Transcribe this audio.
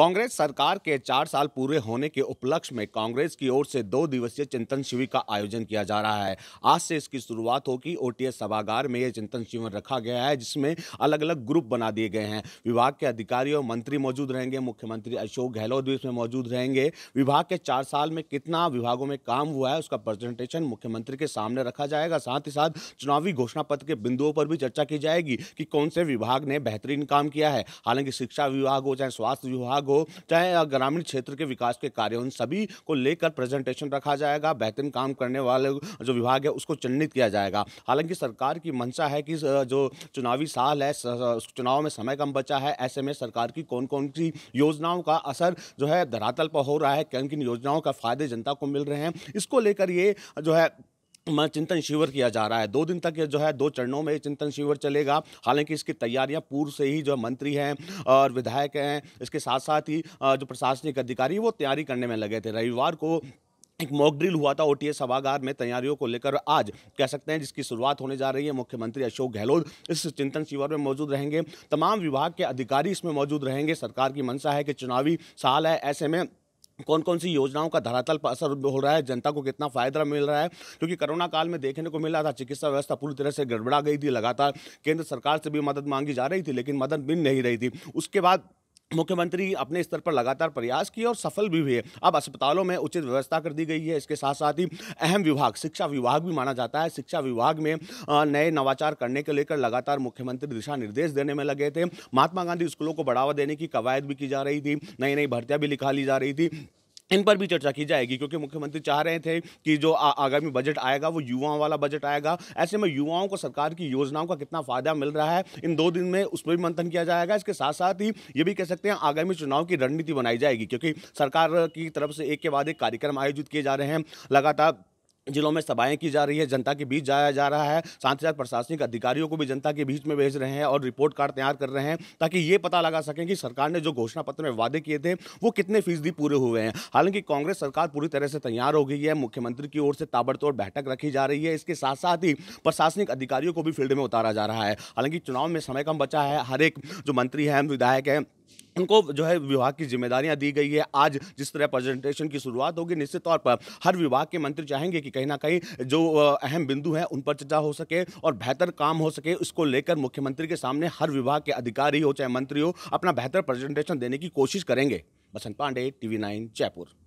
कांग्रेस सरकार के चार साल पूरे होने के उपलक्ष्य में कांग्रेस की ओर से दो दिवसीय चिंतन शिविर का आयोजन किया जा रहा है आज से इसकी शुरुआत होगी ओटीएस सभागार में यह चिंतन शिविर रखा गया है जिसमें अलग अलग ग्रुप बना दिए गए हैं विभाग के अधिकारी और मंत्री मौजूद रहेंगे मुख्यमंत्री अशोक गहलोत भी इसमें मौजूद रहेंगे विभाग के चार साल में कितना विभागों में काम हुआ है उसका प्रेजेंटेशन मुख्यमंत्री के सामने रखा जाएगा साथ ही साथ चुनावी घोषणा पत्र के बिंदुओं पर भी चर्चा की जाएगी कि कौन से विभाग ने बेहतरीन काम किया है हालांकि शिक्षा विभाग हो चाहे स्वास्थ्य विभाग हो चाहे ग्रामीण क्षेत्र के विकास के कार्य उन सभी को लेकर प्रेजेंटेशन रखा जाएगा बेहतरीन काम करने वाले जो विभाग है उसको चिन्हित किया जाएगा हालांकि सरकार की मंशा है कि जो चुनावी साल है चुनाव में समय कम बचा है ऐसे में सरकार की कौन कौन सी योजनाओं का असर जो है धरातल पर हो रहा है किन किन योजनाओं का फायदे जनता को मिल रहे हैं इसको लेकर ये जो है चिंतन शिविर किया जा रहा है दो दिन तक जो है दो चरणों में चिंतन शिविर चलेगा हालांकि इसकी तैयारियां पूर्व से ही जो मंत्री हैं और विधायक हैं इसके साथ साथ ही जो प्रशासनिक अधिकारी वो तैयारी करने में लगे थे रविवार को एक मॉक ड्रिल हुआ था ओटीए सभागार में तैयारियों को लेकर आज कह सकते हैं जिसकी शुरुआत होने जा रही है मुख्यमंत्री अशोक गहलोत इस चिंतन शिविर में मौजूद रहेंगे तमाम विभाग के अधिकारी इसमें मौजूद रहेंगे सरकार की मंशा है कि चुनावी साल है ऐसे में कौन कौन सी योजनाओं का धरातल पर असर हो रहा है जनता को कितना फायदा मिल रहा है क्योंकि कोरोना काल में देखने को मिला था चिकित्सा व्यवस्था पूरी तरह से गड़बड़ा गई थी लगातार केंद्र सरकार से भी मदद मांगी जा रही थी लेकिन मदद मिल नहीं रही थी उसके बाद मुख्यमंत्री अपने स्तर पर लगातार प्रयास किए और सफल भी हुए अब अस्पतालों में उचित व्यवस्था कर दी गई है इसके साथ साथ ही अहम विभाग शिक्षा विभाग भी माना जाता है शिक्षा विभाग में नए नवाचार करने के लेकर लगातार मुख्यमंत्री दिशा निर्देश देने में लगे थे महात्मा गांधी स्कूलों को बढ़ावा देने की कवायद भी की जा रही थी नई नई भर्तियाँ भी लिखा ली जा रही थी इन पर भी चर्चा की जाएगी क्योंकि मुख्यमंत्री चाह रहे थे कि जो आगामी बजट आएगा वो युवाओं वाला बजट आएगा ऐसे में युवाओं को सरकार की योजनाओं का कितना फायदा मिल रहा है इन दो दिन में उस पर भी मंथन किया जाएगा इसके साथ साथ ही ये भी कह सकते हैं आगामी चुनाव की रणनीति बनाई जाएगी क्योंकि सरकार की तरफ से एक के बाद एक कार्यक्रम आयोजित किए जा रहे हैं लगातार जिलों में सभाएं की जा रही है जनता के बीच जाया जा रहा है साथ ही साथ प्रशासनिक अधिकारियों को भी जनता के बीच में भेज रहे हैं और रिपोर्ट कार्ड तैयार कर रहे हैं ताकि ये पता लगा सकें कि सरकार ने जो घोषणा पत्र में वादे किए थे वो कितने फीसदी पूरे हुए हैं हालांकि कांग्रेस सरकार पूरी तरह से तैयार हो गई है मुख्यमंत्री की ओर से ताबड़तोड़ बैठक रखी जा रही है इसके साथ साथ ही प्रशासनिक अधिकारियों को भी फील्ड में उतारा जा रहा है हालांकि चुनाव में समय कम बचा है हर एक जो मंत्री हैं विधायक हैं उनको जो है विभाग की जिम्मेदारियां दी गई है आज जिस तरह प्रेजेंटेशन की शुरुआत होगी निश्चित तौर पर हर विभाग के मंत्री चाहेंगे कि कहीं ना कहीं जो अहम बिंदु हैं उन पर चर्चा हो सके और बेहतर काम हो सके इसको लेकर मुख्यमंत्री के सामने हर विभाग के अधिकारी हो चाहे मंत्री हो अपना बेहतर प्रेजेंटेशन देने की कोशिश करेंगे बसंत पांडे टी नाइन जयपुर